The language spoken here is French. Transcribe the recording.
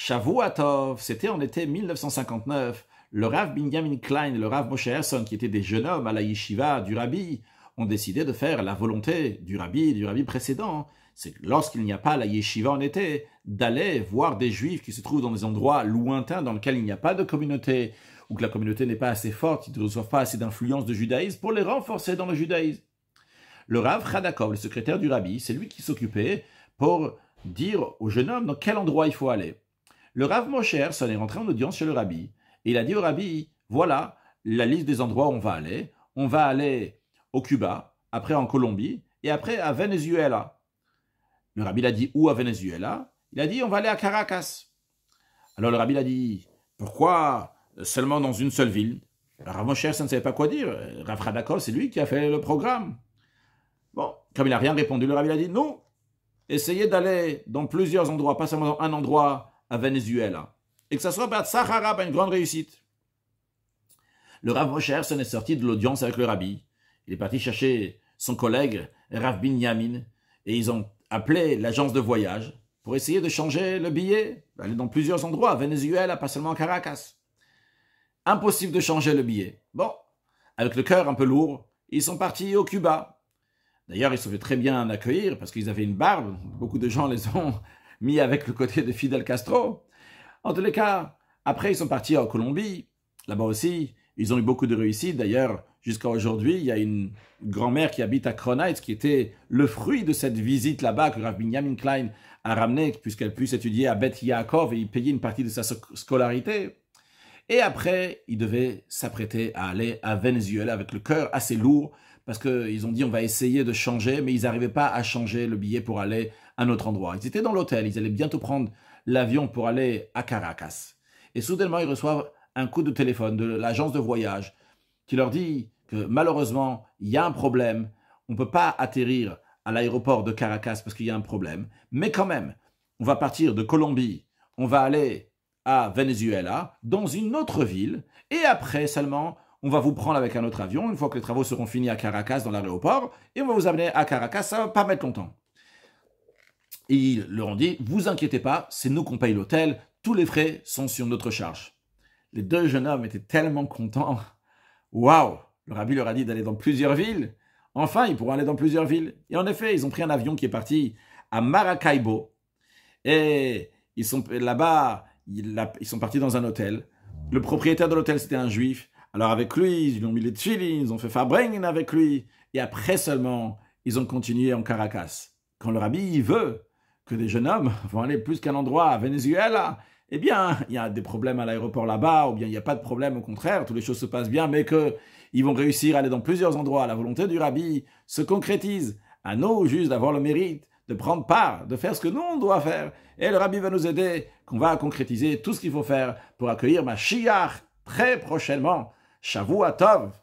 Shavuatov, c'était en été 1959. Le Rav Binyamin Klein et le Rav Moshe Herson, qui étaient des jeunes hommes à la yeshiva du Rabbi, ont décidé de faire la volonté du Rabbi et du Rabbi précédent. C'est lorsqu'il n'y a pas la yeshiva en été, d'aller voir des juifs qui se trouvent dans des endroits lointains dans lesquels il n'y a pas de communauté, ou que la communauté n'est pas assez forte, ils ne reçoivent pas assez d'influence de judaïsme pour les renforcer dans le judaïsme. Le Rav Khadakov, le secrétaire du Rabbi, c'est lui qui s'occupait pour dire aux jeunes hommes dans quel endroit il faut aller. Le Rav Moshe Herson est rentré en audience chez le Rabbi et il a dit au Rabbi voilà la liste des endroits où on va aller. On va aller au Cuba, après en Colombie et après à Venezuela. Le Rabbi l'a dit où à Venezuela Il a dit on va aller à Caracas. Alors le Rabbi l'a dit pourquoi seulement dans une seule ville le Rav Moshe ça ne savait pas quoi dire. Rav Radakov, c'est lui qui a fait le programme. Bon, comme il n'a rien répondu, le Rabbi l'a dit non, essayez d'aller dans plusieurs endroits, pas seulement dans un endroit, à Venezuela. Et que ça soit par Sahara, par une grande réussite. Le Rav Rocher s'en est sorti de l'audience avec le rabbi. Il est parti chercher son collègue, Rav Binyamin, et ils ont appelé l'agence de voyage pour essayer de changer le billet, aller dans plusieurs endroits, à Venezuela, pas seulement Caracas. Impossible de changer le billet. Bon, avec le cœur un peu lourd, ils sont partis au Cuba. D'ailleurs, ils se fait très bien accueillir parce qu'ils avaient une barbe. Beaucoup de gens les ont mis avec le côté de Fidel Castro. En tous les cas, après, ils sont partis en Colombie. Là-bas aussi, ils ont eu beaucoup de réussite. D'ailleurs, jusqu'à aujourd'hui, il y a une grand-mère qui habite à Cronite, qui était le fruit de cette visite là-bas que Rav Yamin Klein a ramené, puisqu'elle puisse étudier à Beth Yaakov et y payer une partie de sa scolarité. Et après, ils devaient s'apprêter à aller à Venezuela avec le cœur assez lourd, parce qu'ils ont dit on va essayer de changer, mais ils n'arrivaient pas à changer le billet pour aller un autre endroit. Ils étaient dans l'hôtel, ils allaient bientôt prendre l'avion pour aller à Caracas. Et soudainement, ils reçoivent un coup de téléphone de l'agence de voyage qui leur dit que malheureusement, il y a un problème, on ne peut pas atterrir à l'aéroport de Caracas parce qu'il y a un problème, mais quand même, on va partir de Colombie, on va aller à Venezuela, dans une autre ville, et après seulement, on va vous prendre avec un autre avion, une fois que les travaux seront finis à Caracas dans l'aéroport, et on va vous amener à Caracas, ça va pas mettre longtemps. Et ils leur ont dit, vous inquiétez pas, c'est nous qu'on paye l'hôtel, tous les frais sont sur notre charge. Les deux jeunes hommes étaient tellement contents. Waouh Le rabbi leur a dit d'aller dans plusieurs villes. Enfin, ils pourront aller dans plusieurs villes. Et en effet, ils ont pris un avion qui est parti à Maracaibo. Et ils sont là-bas, ils sont partis dans un hôtel. Le propriétaire de l'hôtel, c'était un juif. Alors avec lui, ils lui ont mis les chili, ils ont fait Fabrengen avec lui. Et après seulement, ils ont continué en Caracas. Quand le rabbi il veut, que des jeunes hommes vont aller plus qu'un endroit, à Venezuela, eh bien, il y a des problèmes à l'aéroport là-bas, ou bien il n'y a pas de problème, au contraire, toutes les choses se passent bien, mais qu'ils vont réussir à aller dans plusieurs endroits. La volonté du rabbi se concrétise. À nous, juste, d'avoir le mérite de prendre part, de faire ce que nous, on doit faire. Et le rabbi va nous aider, qu'on va concrétiser tout ce qu'il faut faire pour accueillir ma très prochainement. Shavu Tov